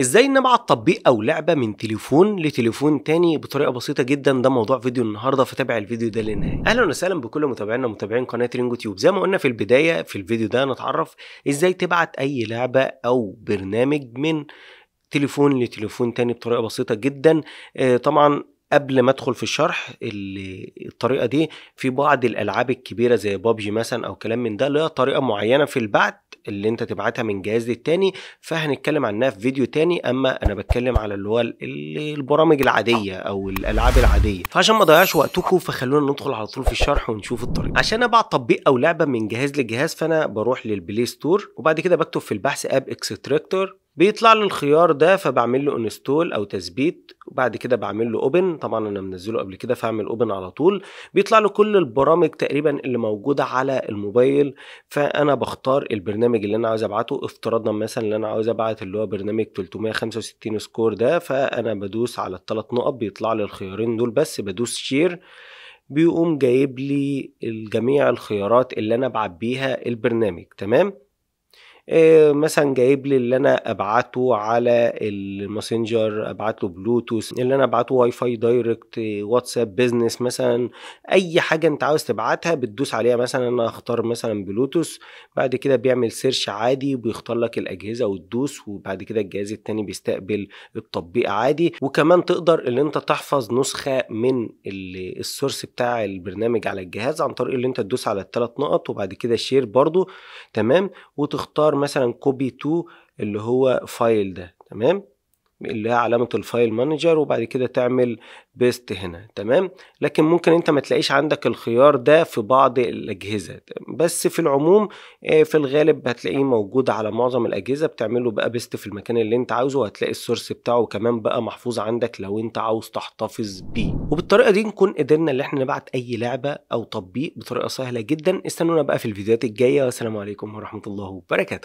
ازاي نبعت تطبيق او لعبه من تليفون لتليفون تاني بطريقه بسيطه جدا ده موضوع فيديو النهارده فتابع الفيديو ده للنهايه اهلا وسهلا بكل متابعينا ومتابعين قناه رينجو تيوب زي ما قلنا في البدايه في الفيديو ده نتعرف ازاي تبعت اي لعبه او برنامج من تليفون لتليفون تاني بطريقه بسيطه جدا آه، طبعا قبل ما ادخل في الشرح الطريقه دي في بعض الالعاب الكبيره زي بابجي مثلا او كلام من ده لها طريقه معينه في البعت اللي انت تبعتها من جهاز للتاني فهنتكلم عنها في فيديو تاني اما انا بتكلم على اللي هو البرامج العاديه او الالعاب العاديه فعشان ما اضيعش وقتكم فخلونا ندخل على طول في الشرح ونشوف الطريقه عشان ابعت تطبيق او لعبه من جهاز لجهاز فانا بروح للبلاي ستور وبعد كده بكتب في البحث اب اكستراكتور بيطلع له الخيار ده فبعمل له انستول او تثبيت وبعد كده بعمل له اوبن طبعا انا منزله قبل كده فاعمل اوبن على طول بيطلع له كل البرامج تقريبا اللي موجوده على الموبايل فانا بختار البرنامج اللي انا عاوز ابعته افترضنا مثلا اللي انا عاوز ابعت اللي هو برنامج 365 سكور ده فانا بدوس على الثلاث نقط بيطلع لي الخيارين دول بس بدوس شير بيقوم جايب لي جميع الخيارات اللي انا ابعت بيها البرنامج تمام آه، مثلا جايب لي اللي انا ابعته على الماسنجر ابعت له بلوتوث اللي انا ابعته واي فاي دايركت واتساب بيزنس مثلا اي حاجه انت عاوز تبعتها بتدوس عليها مثلا انا اختار مثلا بلوتوث بعد كده بيعمل سيرش عادي وبيختار لك الاجهزه وتدوس وبعد كده الجهاز التاني بيستقبل التطبيق عادي وكمان تقدر ان انت تحفظ نسخه من السورس بتاع البرنامج على الجهاز عن طريق اللي انت تدوس على الثلاث نقط وبعد كده شير برضو تمام وتختار مثلا كوبي تو اللي هو فايل ده تمام اللي هي علامه الفايل مانجر وبعد كده تعمل بيست هنا تمام لكن ممكن انت ما تلاقيش عندك الخيار ده في بعض الاجهزه بس في العموم آه، في الغالب هتلاقيه موجود على معظم الاجهزه بتعمله بقى بيست في المكان اللي انت عاوزه وهتلاقي السورس بتاعه كمان بقى محفوظ عندك لو انت عاوز تحتفظ بيه وبالطريقه دي نكون قدرنا ان احنا نبعت اي لعبه او تطبيق بطريقه سهله جدا استنونا بقى في الفيديوهات الجايه والسلام عليكم ورحمه الله وبركاته